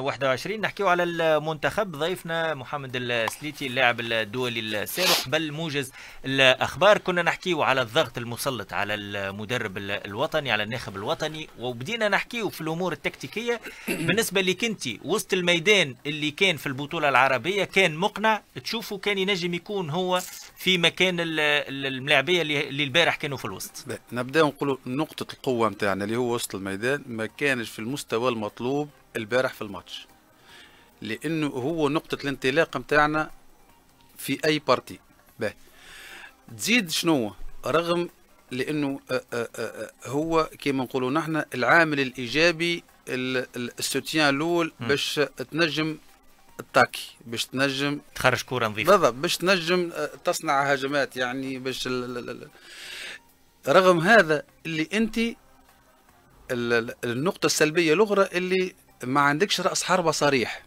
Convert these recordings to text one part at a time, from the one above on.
21 نحكيو على المنتخب ضيفنا محمد السليتي اللاعب الدولي السابق بل موجز الاخبار كنا نحكيو على الضغط المسلط على المدرب الوطني على الناخب الوطني وبدينا نحكيو في الامور التكتيكيه بالنسبه لك انت وسط الميدان اللي كان في البطوله العربيه كان مقنع تشوفه كان ينجم يكون هو في مكان الملاعبيه اللي البارح كانوا في الوسط نبدا نقولوا نقطه القوه نتاعنا اللي هو وسط الميدان ما كانش في المستوى المطلوب البارح في الماتش لانه هو نقطه الانطلاق نتاعنا في اي بارتي باهي تزيد شنو رغم لانه آه، آه، آه، هو كما نقولوا نحن العامل الايجابي السوتيان الاول باش تنجم التاكي باش تنجم تخرج كوره نظيفه بالضبط باش تنجم تصنع هجمات يعني باش رغم هذا اللي انت النقطه السلبيه الاخرى اللي ما عندكش راس حربه صريح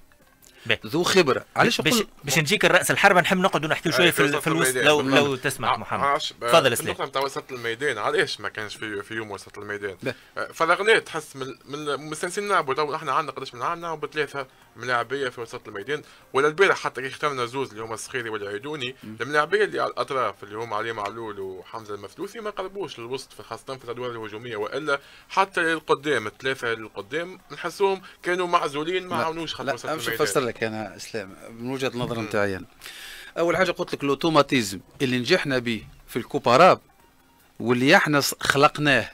ذو خبره معلش باش, باش نجيك الراس الحربه نحب نقعد ونحكي شويه في, طيب، في الوسط طيب، لو طيب. لو تسمح محمد آه، تفضل اسلام النقطه نتاع وسط الميدان علاش ما كانش في في يوم وسط الميدان فرغناه تحس من من نلعبوا تو احنا عندنا قداش من عندنا بثلاثه ملاعبيه في وسط الميدان ولا البارح حتى كي اخترنا زوز اللي هما الصخيري والعيدوني الملاعبيه اللي على الاطراف اللي هما علي معلول وحمزه المفلوسي ما قربوش للوسط خاصه في الادوار الهجوميه والا حتى القدام الثلاثه القدام نحسوهم كانوا معزولين ما عاونوش خاطر وسط الميدان لك انا اسلام من وجهه النظر نعم. نتاعي انا اول حاجه قلت لك الاوتوماتيزم اللي نجحنا به في الكوباراب واللي احنا خلقناه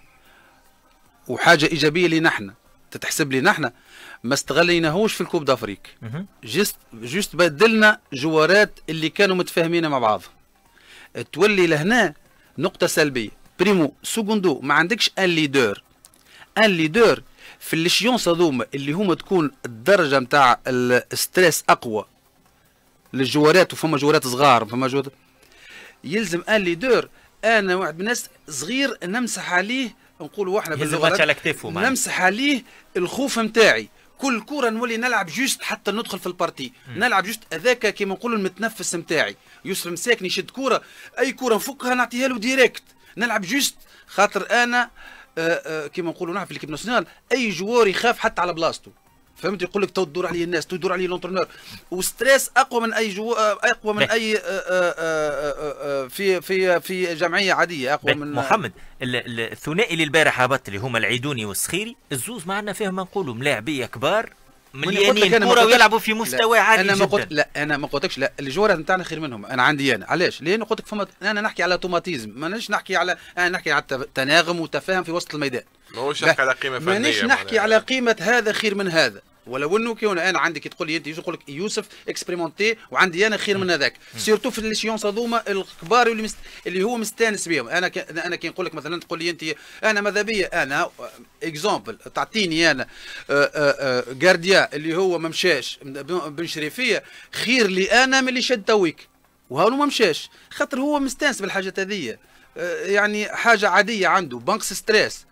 وحاجه ايجابيه لنا احنا تتحسب لنا احنا ما استغليناهوش في الكوب دافريك جست جست بدلنا جوارات اللي كانوا متفاهمين مع بعض تولي لهنا نقطه سلبيه بريمو سوكوندو ما عندكش ان ليدر ان ليدر في الشيونس هذوما اللي هما تكون الدرجه نتاع الستريس اقوى للجوارات وفما جوارات صغار فما جوارات يلزم ان ليدور انا واحد من الناس صغير نمسح عليه نقولوا واحنا باللغه على كتفه نمسح عليه الخوف نتاعي كل كره نولي نلعب جوست حتى ندخل في البارتي نلعب جوست هذاك كيما نقولوا المتنفس نتاعي يوسف مساكني يشد كره اي كره نفكها نعطيها له ديريكت نلعب جوست خاطر انا آه، آه، كيما نقولوا نحن في ليكيب ناسيونال اي جوار يخاف حتى على بلاصته فهمت يقول لك تو تدور عليه الناس تو تدور عليه لونترونور وستريس اقوى من اي جو آه، اقوى من اي في في في جمعيه عاديه اقوى من محمد الثنائي اللي البارح هبط اللي هما العيدوني والسخيري الزوز معنا فيهم نقولوا ملاعبيه كبار مليانين كوره ويلعبوا في مستوى لا. عالي انا ما قلت لا انا ما قلتكش لا الجوره نتاعنا خير منهم انا عندي انا علاش لان قلت لك فما انا نحكي على اوتوماتيزم مانيش نحكي على انا نحكي على تناغم وتفاهم في وسط الميدان ماهوش نحكي على قيمه فنيه مانيش نحكي على قيمه هذا خير من هذا ولو انه كي انا عندك تقول لي انت يقول لك يوسف اكسبريمونتي وعندي انا خير من هذاك سيرتو في سيونس هذوما الكبار اللي مست... اللي هو مستانس بهم انا ك... انا كي نقول لك مثلا تقول لي انت انا ماذا بيا انا اكزومبل تعطيني انا جارديا آه، آه، آه، اللي هو ما مشاش بن شريفيه خير لي انا من اللي شد تويك وهو ما مشاش خاطر هو مستانس بالحاجه هذيا يعني حاجه عاديه عنده بانكس ستريس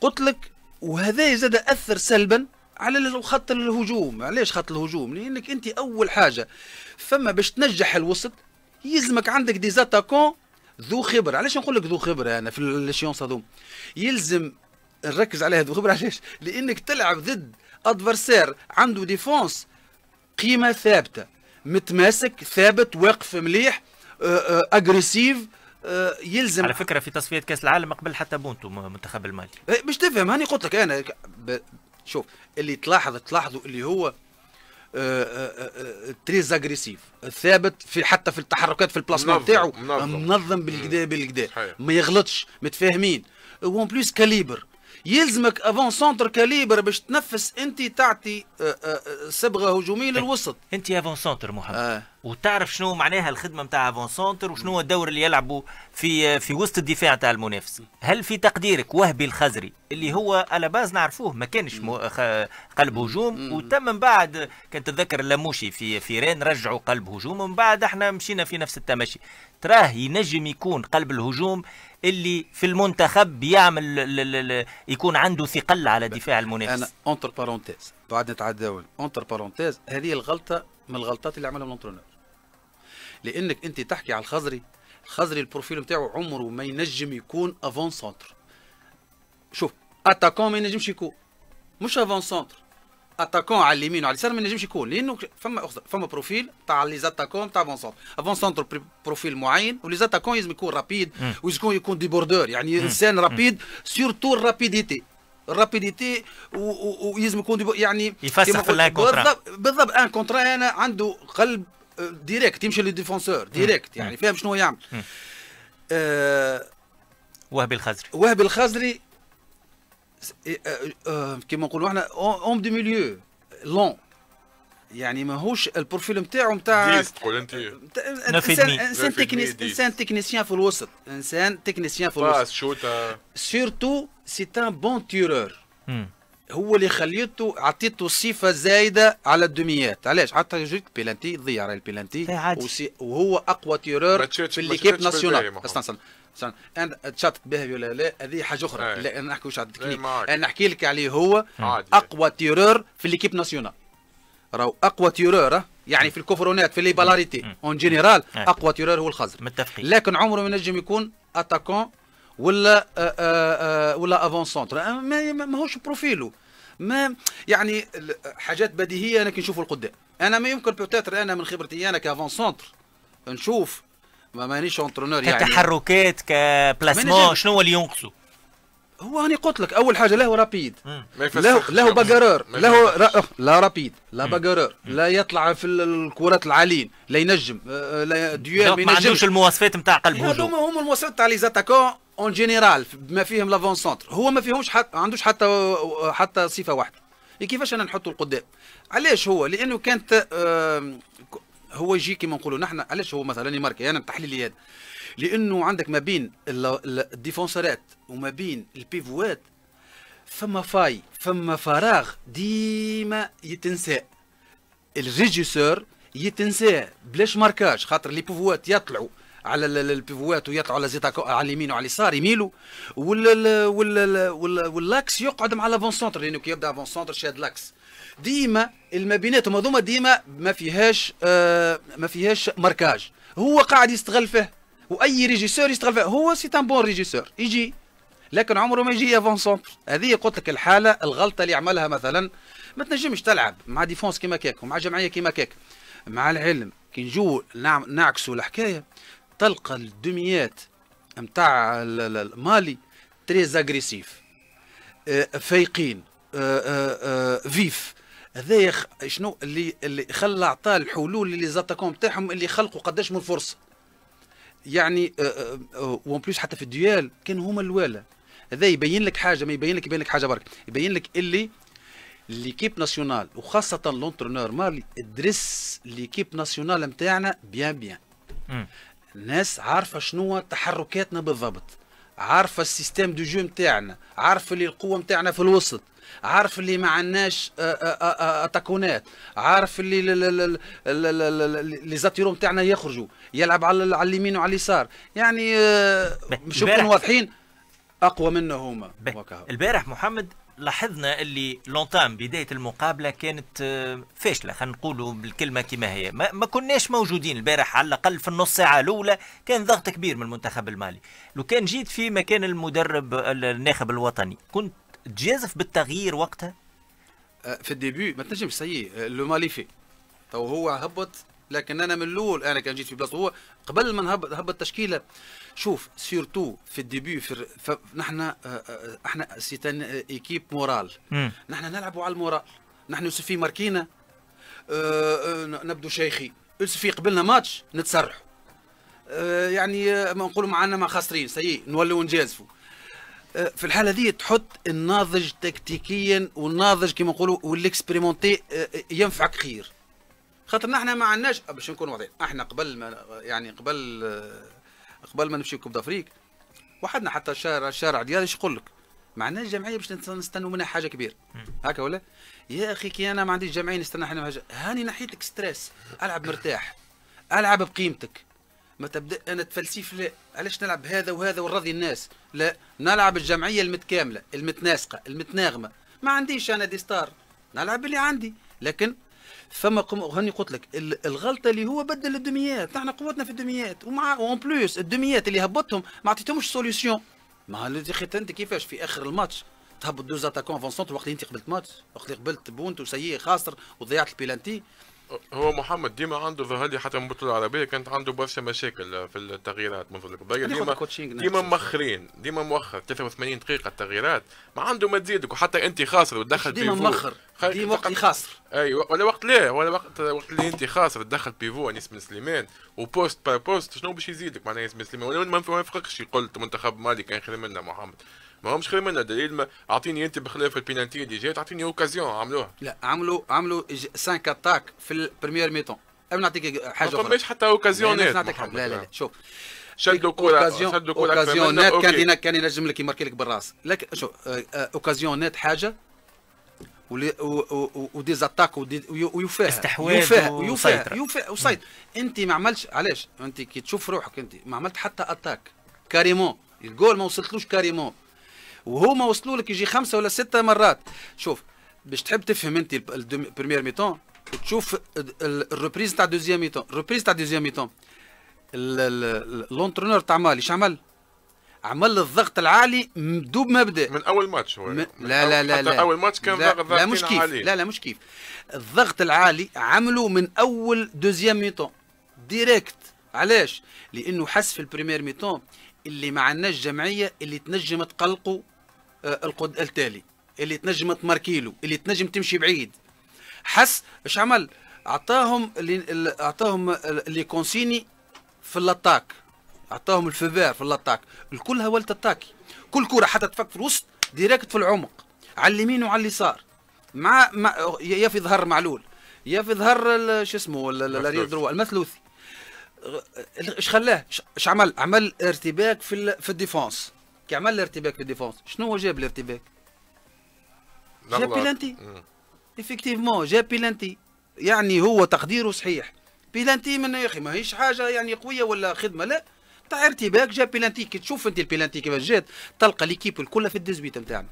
قلت لك وهذا زاد اثر سلبا على خط الهجوم علاش خط الهجوم لانك انت اول حاجه فما باش تنجح الوسط يلزمك عندك دي زاتاكون ذو خبره علاش نقول لك ذو خبره انا في الشيونس هذوم يلزم نركز عليها ذو خبره علاش لانك تلعب ضد ادفرسير عنده ديفونس قيمه ثابته متماسك ثابت واقف مليح اجريسيف آه، آه، آه، يلزم على فكره في تصفيه كاس العالم قبل حتى بونتو منتخب المالي إيه، باش تفهم هاني قلت لك انا شوف اللي تلاحظ تلاحظوا اللي هو آه، آه، آه، تريز اجريسيف ثابت في حتى في التحركات في البلاسما نتاعو منظم بالكدا بالكدا ما يغلطش متفاهمين وان بليس كاليبر يلزمك افون سونتر كاليبر باش تنفس انت تعطي آه، آه، آه، صبغه هجوميه إيه، للوسط انت افون سونتر محمد آه. وتعرف شنو معناها الخدمه نتاع افون سونتر وشنو هو الدور اللي يلعبه في في وسط الدفاع نتاع المنافس هل في تقديرك وهبي الخزري اللي هو على باز نعرفوه ما كانش قلب هجوم وتم من بعد كنت تذكر لموشي في في رين رجعوا قلب هجوم ومن بعد احنا مشينا في نفس التمشي تراه ينجم يكون قلب الهجوم اللي في المنتخب بيعمل يكون عنده ثقل على دفاع المنافس انا اونتر بارونتيز بعد نتعداو اونتر بارونتيز هذه الغلطه من الغلطات اللي عملها الانترونور لانك انت تحكي على الخزري الخزري البروفيل نتاعو عمره ما ينجم يكون افون سونتر شوف اتاكون ما ينجمش يكون مش افون سونتر اتاكون على اليمين وعلى اليسار ما ينجمش يكون لانه فما فما بروفيل تاع لي زاتاكون تاع فون سونتر فون سونتر بروفيل معين ولي زاتاكون لازم يكون رابيد ويكون يكون ديبوردور يعني انسان رابيد سورتو الرابيديتي الرابيديتي ولازم يكون يعني يفسح في بالضبط بالضبط ان كونترا انا عنده قلب ديريكت euh, يمشي للديفونسور ديريكت hmm. hmm. يعني فاهم شنو يعمل آه hmm. euh, وهبي الخزري وهبي الخزري Euh, euh, كيما نقولوا احنا اوم دو ميليو لون يعني ماهوش البروفيل نتاعو نتاع تقول انت انسان انسان تكنيس انسان تكنيسيان في الوسط انسان تكنيسيان في الوسط باس شوتا سيرتو سي ان بون تيرور هو اللي خليته عطيته صفه زايده على الدميات علاش حتى جيت بيلانتي ضيع البيلانتي طيب، وهو اقوى تيرور في الليكيب ناسيونال استنى انت تشات به ولا لا هذه حاجه اخرى إيه. لا انا نحكي على إيه، التكنيك انا نحكي لك عليه هو اقوى تيرور في ليكيب ناسيونال راهو اقوى تيرور يعني في الكفرونات في لي بالاريتي اون جينيرال اقوى تيرور هو الخزر متفقين لكن عمره ما ينجم يكون اتاكون ولا آآ آه، آآ آه، آه، ولا افون سونتر ما ماهوش بروفيلو ما يعني حاجات بديهيه انا كي نشوف القدام انا ما يمكن بوتيتر انا من خبرتي انا كافون سونتر نشوف ما مانيش اونترونور يعني كتحركات كبلاسمون شنو هو اللي ينقصه هو راني قلت لك اول حاجه له رابيد له له يعني. باجرور له را... لا رابيد لا باجرور لا يطلع في الكرات العاليين لا ينجم آه، آه، لا ديوال ما عندوش المواصفات نتاع قلب هجوم هما المواصفات نتاع لي زاتاكون اون جينيرال بما فيهم لافون سونتر هو ما فيهمش حتى عندوش حتى حتى صفه واحده كيفاش انا نحطه القدام علاش هو لانه كانت هو يجي كما نقولوا نحن علاش هو مثلا يماركي انا تحليلي هذا لانه عندك ما بين الديفونسرات وما بين البيفوات فما فاي فما فراغ ديما يتنسى الريجيسور يتنسى بلاش ماركاج خاطر لي بوفوات يطلعوا على البيفوات ويطلعوا على زيتاكو على اليمين وعلى اليسار يميلوا وال وال والاكس يقعد مع لافون سونتر لانه كي يبدا افون سونتر شاد لاكس ديما المبينات هما هذوما ديما ما فيهاش آه ما فيهاش ماركاج هو قاعد يستغل فيه واي ريجيسور يستغل فيه هو سي ان بون ريجيسور يجي لكن عمره ما يجي افون سونتر هذه قلت لك الحاله الغلطه اللي عملها مثلا ما تنجمش تلعب مع ديفونس كيما كيك ومع جمعيه كيما كيك مع العلم كي نجو نعم- نعكسوا الحكايه تلقى الدميات نتاع مالي تريز اغريسيف آه، فايقين آه، آه، فيف هذا شنو اللي اللي خلى عطاه الحلول اللي زاتاكون تاعهم اللي خلقوا قداش من فرصه يعني آه، آه، آه، وان بليس حتى في الديال كانوا هما الوالا هذا يبين لك حاجه ما يبين لك يبين لك حاجه برك يبين لك اللي ليكيب ناسيونال وخاصه لونترونور مالي درس ليكيب ناسيونال نتاعنا بيان بيان الناس عارفه شنو تحركاتنا بالضبط عارفه السيستم دو جو نتاعنا عارفه اللي القوه نتاعنا في الوسط عارف اللي ما عندناش اتاكونات آه، آه، آه، عارف اللي لي زاتيرو نتاعنا يخرجوا يلعب على اليمين وعلى اليسار يعني مش نكون واضحين اقوى منه هما البارح محمد لاحظنا اللي لونتام بدايه المقابله كانت فاشله خلينا نقولوا بالكلمه كما هي ما, ما كناش موجودين البارح على الاقل في النص ساعه الاولى كان ضغط كبير من المنتخب المالي لو كان جيت في مكان المدرب الناخب الوطني كنت تجازف بالتغيير وقتها؟ أه، في الديبي ما تنجمش سي أه، لو مالي في تو هو هبط لكن انا من الاول انا كان جيت في بلاصه هو قبل ما نهبط هبط التشكيله شوف سيرتو في الديبي في نحن أه، احنا سيتان ايكيب مورال نحن نلعبوا على المورال نحن سفي في ماركينا أه نبدو شيخي سفي في قبلنا ماتش نتسرحوا أه يعني ما نقولوا معنا ما خاسرين سي نولوا نجازفوا آه، في الحاله دي تحط الناضج تكتيكيا والناضج كما نقولوا والاكسبيريمونتي آه، آه، ينفعك خير خاطر نحن ما عندناش باش نكون واضحين احنا قبل ما يعني قبل قبل ما نمشي كوب دافريك وحدنا حتى الشارع الشارع ديالي ايش يقول لك ما عندناش جمعيه باش نستنوا منها حاجه كبيره هكا ولا يا اخي كي انا ما عنديش جمعيه نستنى حاجه هاني ناحيتك ستريس العب مرتاح العب بقيمتك ما تبدا انا تفلسيف لا علاش نلعب هذا وهذا ونرضي الناس لا نلعب الجمعيه المتكامله المتناسقه المتناغمه ما عنديش انا دي ستار نلعب اللي عندي لكن فما قم... هني قلت لك الغلطه اللي هو بدل الدميات نحن قوتنا في الدميات ومع اون بلوس الدميات اللي هبطهم ما عطيتهمش سوليسيون ما يا اخي انت كيفاش في اخر الماتش تهبط دوز اتاكون فونسونت وقت اللي انت قبلت ماتش وقت اللي قبلت بونت وسيء خاسر وضيعت البيلانتي هو محمد ديما عنده ظهر لي حتى من البطوله العربيه كانت عنده برشا مشاكل في التغييرات منذ البدايه ديما ديما مخرين ديما مؤخر 83 دقيقه التغييرات ما عنده ما تزيدك وحتى انت خاسر وتدخل ديما مؤخر ديما وقت خاسر اي ولا وقت لا ولا وقت وقت اللي انت خاسر تدخل بيفو انيس بن سليمان وبوست باي بوست شنو باش يزيدك معناها انيس بن سليمان ولا ما يفرقش قلت منتخب مالي كان خير منا محمد ما همش خير منها دليل ما اعطيني انت بخلاف البينالتي اللي جات اعطيني اوكازيون عملوها لا عملوا عملوا 5 اتاك في البريمير ميتون انا نعطيك حاجه اخرى ما حتى اوكازيونات نعطيك لا لا نعم. لا شوف شدوا إيه، كرة شدوا كرة اوكازيونات كان كان ينجم لك يماركي لك بالراس لكن شوف آه، آه، اوكازيونات حاجه دي زاتاك ويفاها استحواذ يفاها ويفاها يفاها انت ما عملتش علاش انت كي تشوف روحك انت ما عملت حتى اتاك كاريمون الجول ما وصلتلوش كاريمون وهما وصلوا لك يجي خمسه ولا سته مرات شوف باش تحب تفهم انت البريمير ميتون تشوف الريبريز تاع دوزيام ميتون الريبريز تاع دوزيام ميتون لونترونور تاع مالي عمل عمل الضغط العالي دوب ما بدا من اول ماتش هو من لا لا لا لا لا اول ماتش كان لا ضغط لا مش كيف عالي. لا لا مش كيف الضغط العالي عملوا من اول دوزيام ميتون ديريكت علاش لانه حس في البريمير ميتون اللي ما عندناش جمعيه اللي تنجم تقلقه آه، القد التالي اللي تنجم تماركيلو اللي تنجم تمشي بعيد حس اش عمل عطاهم اللي عطاهم اللي كونسيني في اللطاك عطاهم الفيفير في اللطاك الكل هولت اتاكي كل كره حتى تفك في الوسط ديريكت في العمق على اليمين وعلى اليسار مع, مع يا في ظهر معلول يا في ظهر شو اسمه المثلوثي اش خلاه اش عمل عمل ارتباك في في الديفونس كي عمل الارتباك في الديفونس شنو هو جاب الارتباك؟ جاب بيلانتي ايفيكتيفمون جاب بيلانتي يعني هو تقديره صحيح بيلانتي من يا اخي ماهيش حاجه يعني قويه ولا خدمه لا تاع ارتباك جاب بيلانتي كي تشوف انت البيلانتي كيفاش جات تلقى ليكيب الكل في الدزويت نتاعنا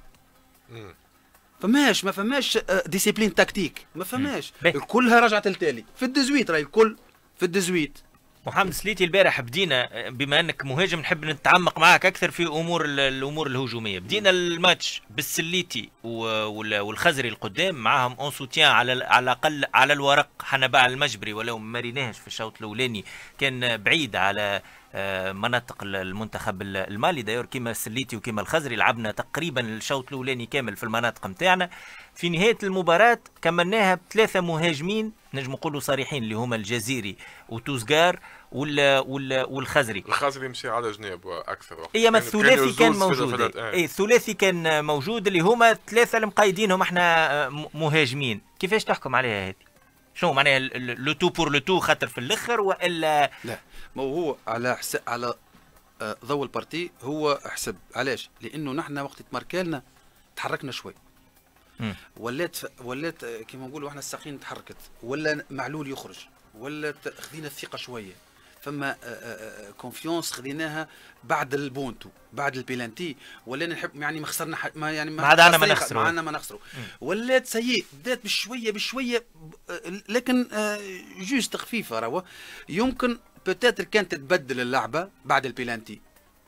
فماش ما فماش آه، ديسيبلين تكتيك ما فماش الكلها رجعت التالي في الدزويت راهي الكل في الدزويت محمد سليتي البارح بدينا بما انك مهاجم نحب نتعمق معاك اكثر في امور الامور الهجوميه بدينا الماتش بالسليتي والخزري القدام معاهم اون سوتيان على على الاقل على الورق باع المجبري ولو ما في الشوط الاولاني كان بعيد على آه، مناطق المنتخب المالي داير كيما السليتي وكيما الخزري لعبنا تقريبا الشوط الاولاني كامل في المناطق نتاعنا في نهايه المباراه كملناها بثلاثه مهاجمين نجم نقولوا صريحين اللي هما الجزيري وتوزقار وال وال والخزري الخزري مشي على جناب اكثر اي ما الثلاثي كان موجود آه. اي الثلاثي كان موجود اللي هما الثلاثه المقايدينهم احنا آه، مهاجمين كيفاش تحكم عليها هذه شنو معناها لو تو بور لو تو خاطر في الاخر والا لا ما هو على حساب على آه، ضوء البارتي هو حسب علاش لانه نحن وقت تمركلنا تحركنا شوي ولات ولات آه، كما نقولوا احنا الساقين تحركت ولا معلول يخرج ولا خذينا الثقه شويه فما كونفيونس آه، خذيناها بعد البونتو بعد البيلانتي ولا نحب يعني ما خسرنا ما يعني ما عاد ما نخسروا ما نخسروا ولات سيء بدات بشويه بشويه لكن جوست خفيفه راهو يمكن بوتيتر كانت تتبدل اللعبه بعد البيلانتي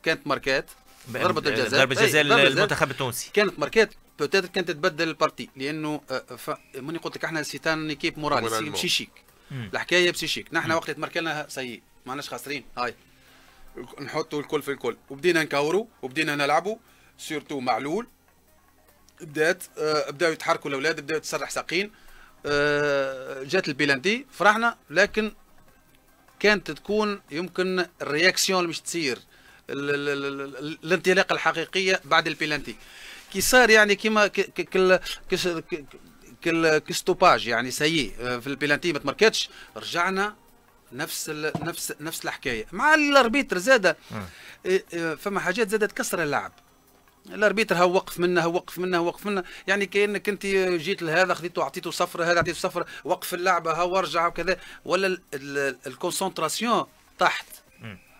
كانت ماركات ضربة الجزاء إيه، ضربة جزاء المنتخب التونسي كانت ماركات بوتيتر كانت تتبدل البارتي لانه آه، آه، ف... ماني قلت لك احنا سيتان كيب مورال مشي شيك الحكايه بشي شيك نحن وقت تمركلنا سيء ما عندناش خاسرين هاي نحطوا الكل في الكل وبدينا نكوروا وبدينا نلعبوا سيرتو معلول بدات آه بداوا يتحركوا الاولاد بداوا يتسرح ساقين آه جات البيلانتي فرحنا لكن كانت تكون يمكن الرياكسيون اللي باش تصير الانطلاقه الحقيقيه بعد البيلانتي كي صار يعني كيما كل كستوباج يعني سيء آه، في البيلانتي ما تمركتش رجعنا نفس نفس نفس الحكايه مع الاربيتر زاده آه، آه، فما حاجات زادت كسر اللعب الاربيتر هو وقف منه هو وقف منه هو وقف منه يعني كانك انت جيت لهذا خذيته اعطيته صفر هذا اعطيته صفر وقف اللعبه هو ارجع وكذا ولا الكونسنتراسيون تحت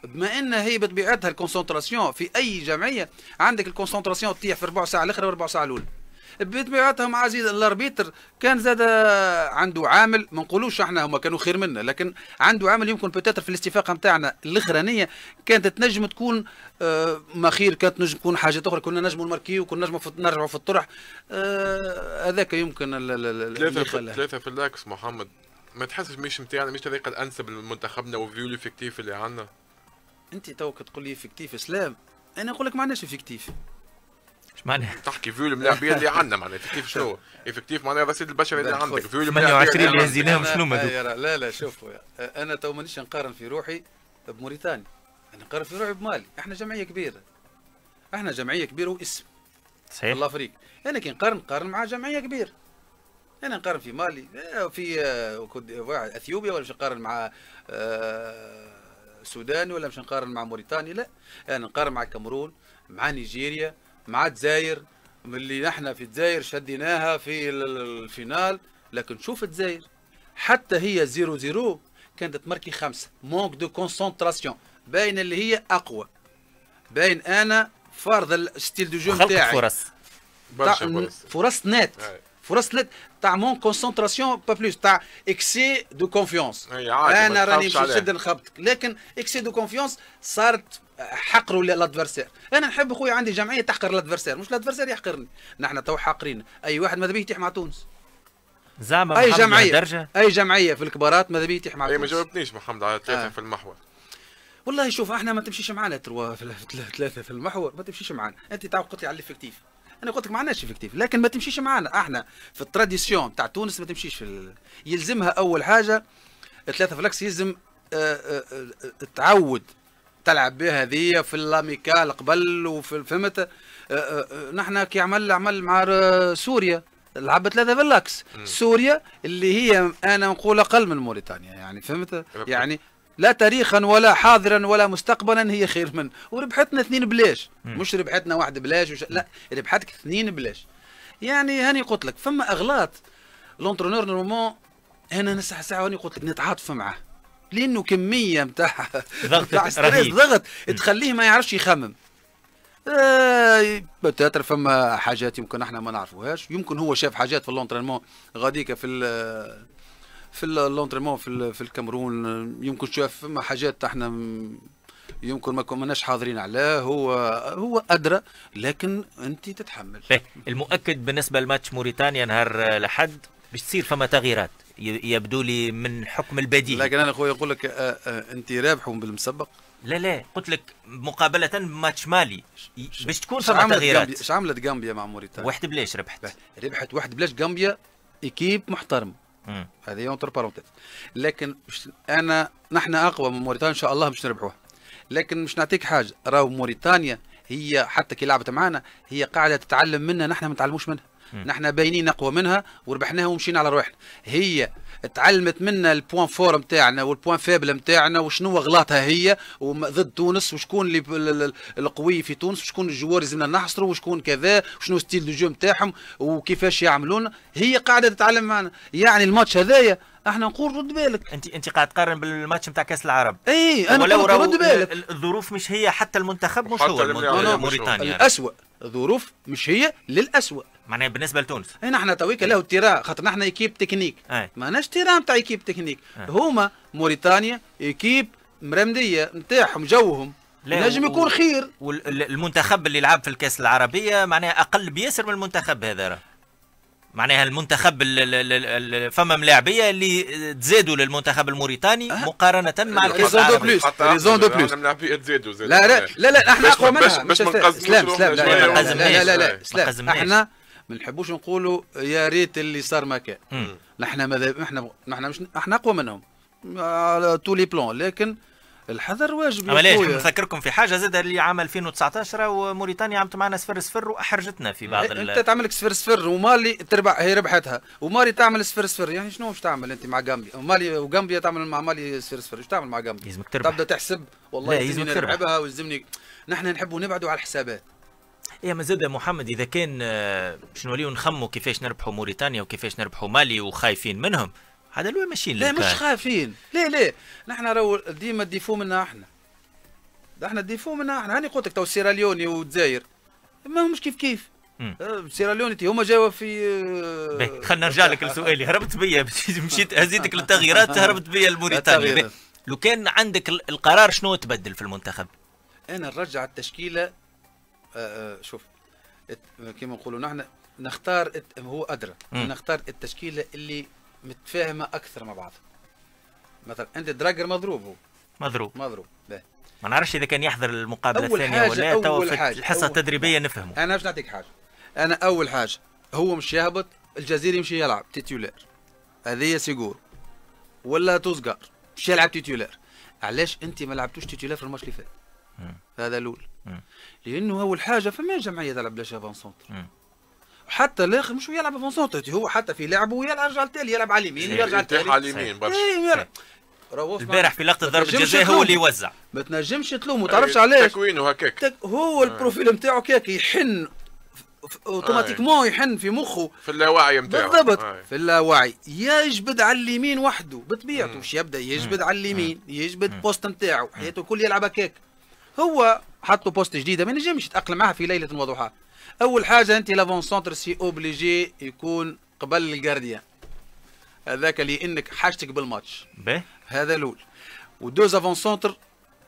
بما ان هي بطبيعتها الكونسنتراسيون في اي جمعيه عندك الكونسنتراسيون تطيح في ربع ساعه الاخرى وربع ساعه الاولى بطبيعتهم عزيز الاربيتر كان زاد عنده عامل ما نقولوش احنا هما كانوا خير منا لكن عنده عامل يمكن بتاتر في الاستفاقه نتاعنا الاخرانيه كانت تنجم تكون آه ما خير كانت تنجم تكون حاجات اخرى كنا نجموا الماركيو وكنا نجموا نرجعوا في الطرح آه هذاك يمكن ثلاثه في ثلاثه في اللاكس محمد ما تحسش مش نتاعنا مش الطريقه الانسب لمنتخبنا وفيو الافكتيف اللي عندنا انت توك تقول لي افكتيف سلام انا نقول لك ما عندناش افكتيف ايش معناها؟ تحكي فيو الملاعبيه اللي عندنا معناها كيف شنو؟ افكتيف معناها رصيد البشر اللي عندك فيو الملاعبيه 28 اللي هزيناهم شنو ما لا لا شوفوا انا تو مانيش نقارن في روحي بموريتانيا انا نقارن في روحي بمالي احنا جمعيه كبيره احنا جمعيه كبيره واسم صحيح الله فريق انا كي نقارن نقارن مع جمعيه كبيره انا نقارن في مالي آه، في آه، اثيوبيا ولا مش نقارن مع السودان آه، ولا مش نقارن مع موريتانيا لا انا نقارن مع الكامرون مع نيجيريا مع الجزائر من اللي نحن في الجزائر شديناها في الفينال لكن شوف الجزائر حتى هي زيرو زيرو كانت تمركي خمسة مونك دو كونسونتراسيون باين اللي هي أقوى باين أنا فرض الستيل دو جو نتاعي فرص فرص نات فرص نات تاع مون كونسونتراسيون با بلوس تاع اكسي دو كونفيونس انا راني نشد نخبطك لكن اكسي دو كونفيونس صارت حقروا لادفرسير انا نحب خويا عندي جمعيه تحقر لادفرسير مش لادفرسير يحقرني نحن تو حاقرين اي واحد ماذا بيه يتيح مع تونس زعما اي جمعيه درجة. اي جمعيه في الكبارات ماذا بيه يتيح مع تونس اي ما جاوبتنيش محمد على ثلاثه آه. في المحور والله شوف احنا ما تمشيش معنا تروا ثلاثه في المحور ما تمشيش معنا انت تو قلت لي على الافكتيف انا قلت لك ما عندناش افكتيف لكن ما تمشيش معنا احنا في التراديسيون تاع تونس ما تمشيش في ال... يلزمها اول حاجه ثلاثه فلكس يلزم آه، آه، آه، تعود تلعب بها هذه في اللاميكال قبل وفي فهمت أه، أه، أه، نحن كي عمل عمل مع سوريا لعب ثلاثة بالعكس سوريا اللي هي أنا نقول أقل من موريتانيا يعني فهمت يعني لا تاريخا ولا حاضرا ولا مستقبلا هي خير من وربحتنا اثنين بلاش مش ربحتنا واحد بلاش وش... لا ربحتك اثنين بلاش يعني هاني قلت لك فما اغلاط لونترونور نورمون انا نسع ساعه واني قلت لك نتعاطف معه لانه كميه نتاع ضغط ضغط تخليه ما يعرفش يخمم ايه بتاتر فما حاجات يمكن احنا ما نعرفوهاش يمكن هو شاف حاجات في اللونترينمون غاديكا في الـ في اللونترينمون في, ال في الكاميرون يمكن شاف فما حاجات احنا يمكن ما كناش حاضرين عليه هو هو ادرى لكن انت تتحمل المؤكد بالنسبه لماتش موريتانيا نهار الاحد باش تصير فما تغييرات يبدو لي من حكم البديهي لكن انا خويا يقول لك آه، آه، انت رابح بالمسبق لا لا قلت لك مقابله ماتش مالي باش تكون فما تغييرات اش عملت جامبيا مع موريتانيا؟ واحد بلاش ربحت ربحت واحد بلاش جامبيا ايكيب محترم هذه اونتر بارونتيز لكن انا نحن اقوى من موريتانيا ان شاء الله باش نربحوها لكن مش نعطيك حاجه راهو موريتانيا هي حتى كي لعبت معانا هي قاعده تتعلم منا نحن ما نتعلموش منها نحن باينين اقوى منها وربحناها ومشينا على روحنا هي تعلمت منا البوان فور نتاعنا والبوان فابل نتاعنا وشنو غلطها هي ضد تونس وشكون اللي القوي في تونس وشكون الجوار لازمنا نحصروا وشكون كذا وشنو ستيل دو جو نتاعهم وكيفاش يعملون هي قاعده تتعلم معنا يعني الماتش هذايا احنا نقول رد بالك انت انت قاعد تقارن بالماتش نتاع كاس العرب اي انا رد بالك الظروف مش هي حتى المنتخب مش هو موريتانيا نعم، نعم. الاسوء ظروف مش هي للأسوأ معناها بالنسبه لتونس هنا إيه، احنا تويك له تيرا خاطر احنا ايكيب تكنيك ما معناش تيرا نتاع ايكيب تكنيك أي. هما موريتانيا ايكيب مرمديه نتاعهم جوهم نجم يكون خير والمنتخب اللي لعب في الكاس العربيه معناها اقل بياسر من المنتخب هذا راه معناها المنتخب فما ملاعبيه اللي تزادوا للمنتخب الموريتاني أه. مقارنه مع ريزون دو بلوس ريزون دو بلوس لا لا لا لا احنا اقوى منها باش ما سلام سلام لا لا لا سلام احنا ما نحبوش نقولوا يا ريت اللي صار ما كان احنا ماذا احنا احنا مش احنا اقوى منهم على تو لي بلون لكن الحذر واجب يا خويا نذكركم في حاجه زاد اللي عام 2019 وموريتانيا عملت معنا صفر صفر واحرجتنا في بعض إيه، انت تعمل صفر صفر ومالي تربح هي ربحتها ومالي تعمل صفر صفر يعني شنو باش تعمل انت مع جامبيا ومالي وجامبيا تعمل مع مالي صفر صفر شنو تعمل مع جامبيا لازمك تربح تبدا تحسب والله يلزمني نلعبها ويلزمني نحن نحبوا نبعدوا على الحسابات يا ما زاد محمد اذا كان باش آه، نوليو نخموا كيفاش نربحوا موريتانيا وكيفاش نربحوا مالي وخايفين منهم هذا لو ماشيين لا مش خايفين لا لا نحن راهو ديما الديفو منا احنا احنا الديفو منا احنا هاني قلت لك تو سيراليوني والجزائر ما همش كيف كيف آه، سيراليوني هما جاوا في آه، خلينا نرجع لك لسؤالي هربت بيا مشيت هزيتك للتغييرات هربت بيا لموريتانيا لو كان عندك القرار شنو تبدل في المنتخب؟ انا نرجع التشكيله آه، شوف كما نقولوا نحن نختار هو ادرى نختار التشكيله اللي متفاهمه اكثر مع بعض مثلا انت دراجر مضروب هو مضروب مضروب ما نعرفش اذا كان يحضر المقابله الثانيه ولا تو الحصه التدريبيه نفهمه انا باش نعطيك حاجه انا اول حاجه هو مش يهبط الجزيري يمشي يلعب تيتولير هذه سيجور ولا توزقار مش يلعب تيتولير علاش انت ما لعبتوش تيتولير في الماتش اللي فات هذا الاول لانه اول حاجه فما جمعيه تلعب بلا شافون سونتر حتى الاخر مش يلعب في هو حتى في لعبه يلعب يرجع التالي يلعب على اليمين يرجع على التالي على اليمين برشا البارح إيه، في لقطه ضربه جزاء هو اللي يوزع ما تنجمش تلومه ما تعرفش علاش تكوينه هكاك هو آه. البروفيل نتاعو كاك يحن اوتوماتيكمون آه. يحن في مخه في اللاوعي نتاعو بالضبط آه. في اللاوعي يجبد على اليمين وحده بطبيعته باش يبدا يجبد على اليمين يجبد بوست نتاعو حياته الكل يلعب هكاك هو حطوا بوست جديده ما نجمش يتاقلم معها في ليله وضحاها اول حاجه انت لافون سونتر سي اوبليجي يكون قبل الجارديان هذاك اللي انك حاجتك بالماتش باهي هذا الاول ودوز افون سونتر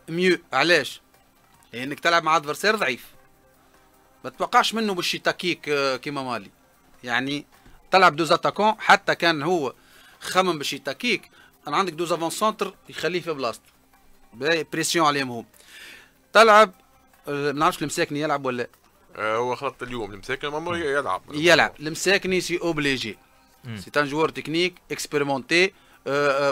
ميو علاش لانك تلعب مع ادفرسير ضعيف ما تتوقعش منه باش يتاكيك آه، كيما مالي يعني تلعب دوز اتاكون حتى كان هو خمم باش يتاكيك انا عندك دوز افون سونتر يخليه في بلاصته بريسيون عليهم هم تلعب آه، ما نعرفش المساكني يلعب ولا آه، هو خلط اليوم المساكن ما يلعب يلعب المساكني سي اوبليجي سي ان جوار تكنيك اكسبيرمونتي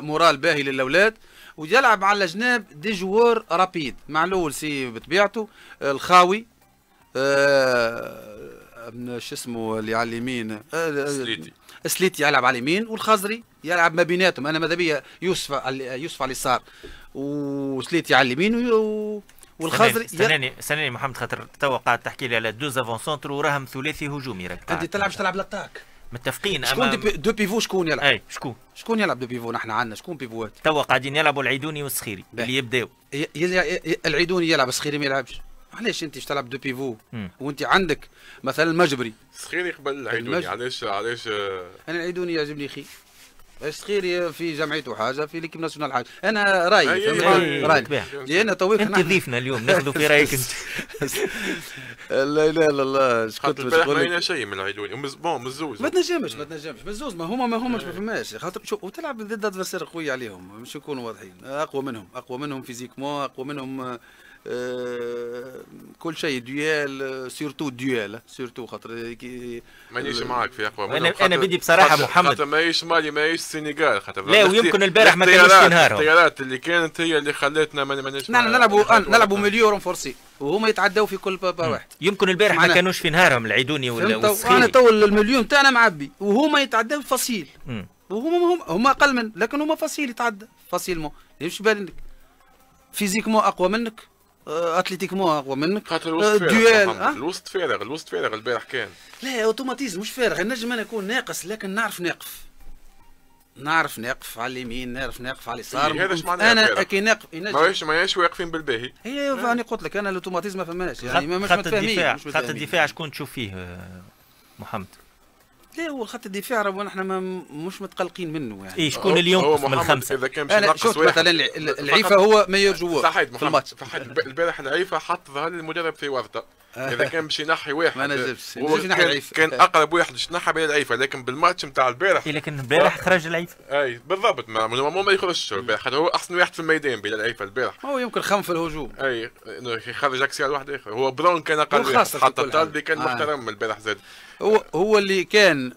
مورال باهي للاولاد ويلعب على الجناب دي جوار رابيد مع الاول سي بطبيعته آه، الخاوي آه،, أه شو اسمه اللي على اليمين سليتي سليتي يلعب على اليمين والخزري يلعب ما بيناتهم انا ماذا بيا يوسف يوسف على اليسار وسليتي على اليمين و... والخزري استناني استناني محمد خاطر توا قاعد تحكي لي على دو زافون سونتر وراهم ثلاثي هجومي إيه راك انت تلعب تلعب لاتاك متفقين شكون أما... دو بيفو شكون يلعب؟ اي شكون؟ شكون يلعب دو بيفو نحن عندنا شكون بيفوات؟ توا قاعدين يلعبوا العيدوني والسخيري اللي يبداو ي... ي... العيدوني يلعب السخيري ما يلعبش علاش انت تلعب دو بيفو وانت عندك مثلا مجبري سخيري قبل العيدوني علاش علاش انا العيدوني يعجبني خير الصغير في جمعيته حاجه في ليكيب ناسيونال حاجه انا رايي رايي انا تويك انت ضيفنا اليوم ناخذ في رايك انت لا اله الا الله شكون باش ما شيء من العيدوني بون مزوز ما تنجمش ما تنجمش مزوز ما هما ما هماش ما فماش خاطر شوف وتلعب ضد ادفرسير قوي عليهم مش نكونوا واضحين اقوى منهم اقوى منهم فيزيكمون اقوى منهم آه، كل شيء ديال سيرتو ديال سيرتو خاطر آه، مانيش معاك في اقوى انا انا بدي بصراحه محمد خاطر ماهيش مالي ماهيش السنغال خاطر لا ويمكن البارح ما كانوش في نهارهم الطيارات اللي كانت هي اللي خلتنا مانيش آه، نلعبوا نلعبوا مليون فرصي وهما يتعداو في كل بابا واحد يمكن البارح ما كانوش في نهارهم العيدوني ولا والسخيري انا تو المليون تاعنا معبي وهما يتعداو فصيل وهما هم هما اقل من لكن هما فصيل يتعدى فصيل مو يمشي بالك فيزيكمون اقوى منك آه، اتليتيكمون اقوى منك خاطر الوسط آه، فارغ الوسط فارغ الوسط فارغ البارح كان لا اوتوماتيزم مش فارغ نجم انا اكون ناقص لكن نعرف نقف نعرف نقف على اليمين نعرف نقف على اليسار إيه، هذا انا كي نقف إيه، ماهيش ماهيش واقفين بالباهي هي انا قلت لك انا الاوتوماتيزم ما فماش يعني مش متفاهمين خط الدفاع خط الدفاع شكون تشوف فيه آه، محمد لا هو خط الدفاع راه احنا مش متقلقين منه يعني اي شكون اليوم ينقص من الخمسه اذا كان ناقص شفت مثلا العيفه هو ما يرجوه صحيح محمد صحيح البارح العيفه حط ظهر المدرب في ورطه اذا كان باش ينحي واحد ما نجمش كان, كان اقرب واحد باش ينحى بين العيفه لكن بالماتش نتاع البارح إيه، لكن البارح خرج العيفه اي بالضبط ما ما, ما يخرجش البارح هو احسن واحد في الميدان بين العيفه البارح هو يمكن خم في الهجوم اي يخرج على واحد اخر هو براون كان اقل واحد حتى طالبي كان آه. محترم البارح زاد هو هو اللي كان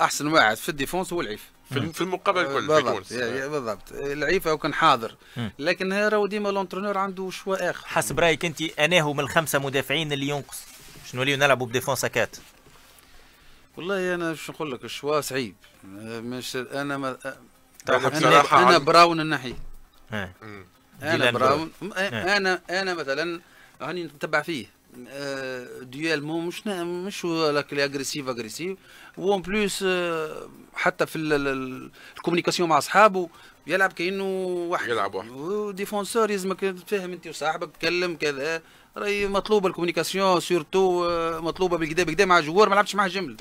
احسن واحد في الديفونس هو العيفه في في المقابل الكل بالضبط بالضبط العيفه وكان حاضر لكن راهو ديما لونترونور عنده شواء اخر حسب رايك انت انا هو من الخمسه مدافعين اللي ينقص باش نوليو نلعبوا بديفونس اكات والله انا شو نقول لك الشواء صعيب مش انا ما انا, أنا براون الناحيه انا براون انا انا مثلا راني نتبع فيه مو مش مش لي اغريسيف اغريسيف وان بلوس حتى في الكوميونيكاسيون مع اصحابه يلعب كانه واحد يلعب واحد وديفونسور يلزمك تفهم انت وصاحبك تكلم كذا راهي مطلوبه الكوميونيكاسيون سورتو مطلوبه بالكدا بالكدا مع جوار ما لعبتش معاه جمل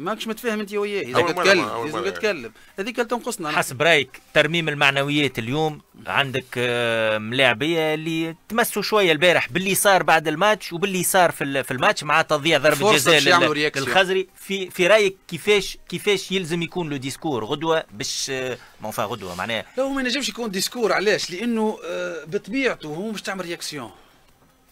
ماكش متفاهم انت وياه لازم تتكلم لازم تتكلم هذيك تنقصنا حسب رايك ترميم المعنويات اليوم عندك آه، ملاعبيه اللي تمسوا شويه البارح باللي صار بعد الماتش وباللي صار في في الماتش مع تضييع ضربه جزاء للخزري في في رايك كيفاش كيفاش يلزم يكون لو ديسكور غدوه باش آه، مونفا غدوه معناها لا هو ما ينجمش يكون ديسكور علاش لانه آه، بطبيعته هو مش تعمل رياكسيون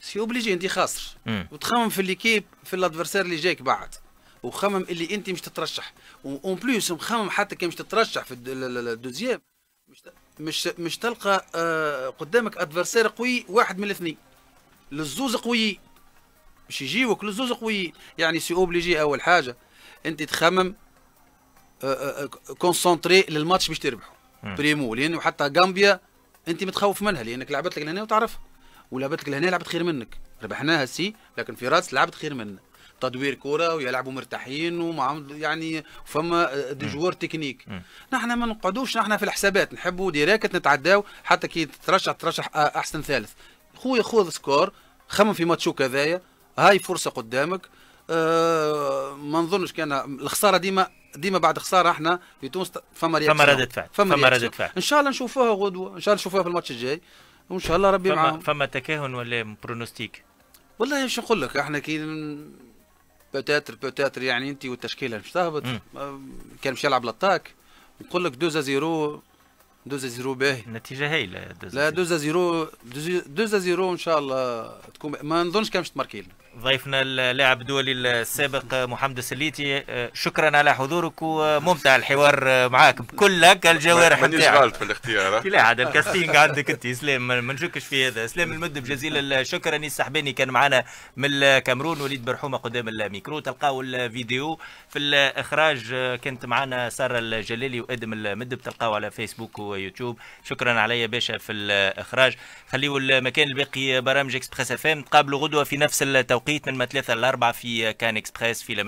سي اوبليجي انت خاسر وتخمم في ليكيب في الادفرسير اللي جايك بعد وخمم اللي انت مش تترشح اون بليس مخمم حتى كي مش تترشح في الدوزيام مش مش مش تلقى آه، قدامك ادفرسير قوي واحد من الاثنين للزوز قوي باش يجيوك للزوز قوي يعني سي اوبليجي اول حاجه انت تخمم كونسونتري آه، آه، للماتش باش تربحه بريمو لانه حتى غامبيا انت متخوف منها لانك لعبت لك لهنا وتعرفها ولعبت لك لهنا لعبت خير منك ربحناها سي لكن في راس لعبت خير منك تدوير كره ويلعبوا مرتاحين وما يعني فما دي جوار تكنيك نحن ما نقعدوش نحن في الحسابات نحبوا ديراكت نتعداو حتى كي ترشح ترشح احسن ثالث خويا خذ سكور خمم في ماتشو كذايا هاي فرصه قدامك أه ما نظنش كان الخساره ديما ديما بعد خساره احنا في تونس فما فما رده فعل فما رده فعل ان شاء الله نشوفوها غدوه ان شاء الله نشوفوها في الماتش الجاي وان شاء الله ربي فما معاهم فما تكهن ولا برونوستيك والله ايش نقول لك احنا كي بوتيتر بوتيتر يعني انت والتشكيله مش تهبط آه، كان مش يلعب لطاك نقول لك دوزا زيرو دوزا زيرو باهي نتيجه هايله لا دوزا زيرو دوزا زيرو ان شاء الله تكون ما نظنش كان مش تماركي لنا ضيفنا اللاعب الدولي السابق محمد السليتي آه، شكرا على حضورك وممتع الحوار معاك بكل هكا الجوارح مانيش غلط في الاختيار آه. لا عاد الكاستينغ عندك انت سلام ما نشكش في هذا سلام المد بجزيل الشكر انيس السحباني كان معنا من الكامرون وليد برحومه قدام الميكرو تلقاو الفيديو في الاخراج كانت معنا ساره الجلالي وادم المد تلقاو على فيسبوك ويوتيوب شكرا عليا باشا في الاخراج خليوا المكان الباقي برامج اكسبريس اف ام تقابلوا غدوه في نفس التوقيت بقيت من ما ثلاثة لأربعة في كان إكسبريس في لمن